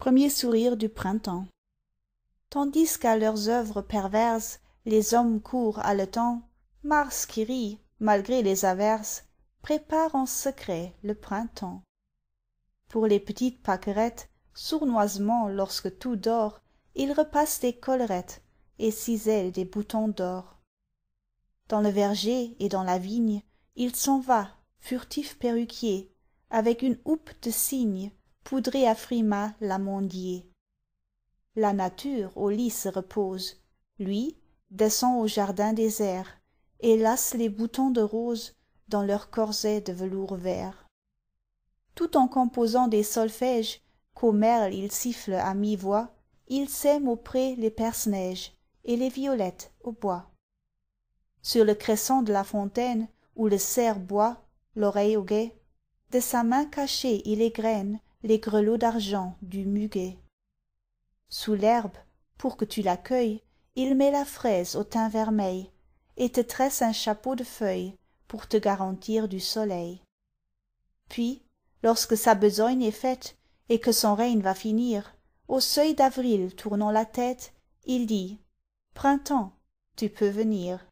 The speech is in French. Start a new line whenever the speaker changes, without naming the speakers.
premier sourire du printemps tandis qu'à leurs œuvres perverses les hommes courent temps, mars qui rit malgré les averses prépare en secret le printemps pour les petites pâquerettes sournoisement lorsque tout dort il repasse des collerettes et cisèle des boutons d'or dans le verger et dans la vigne il s'en va furtif perruquier avec une houppe de cygne poudrer à Frima la nature au lys repose lui descend au jardin désert et lasse les boutons de rose dans leurs corsets de velours vert tout en composant des solfèges merles il siffle à mi-voix il sème auprès les perce-neige et les violettes au bois sur le cresson de la fontaine où le cerf boit l'oreille au guet de sa main cachée il égrène les grelots d'argent du muguet sous l'herbe pour que tu l'accueilles il met la fraise au teint vermeil et te tresse un chapeau de feuilles pour te garantir du soleil puis lorsque sa besogne est faite et que son règne va finir au seuil d'avril tournant la tête il dit printemps tu peux venir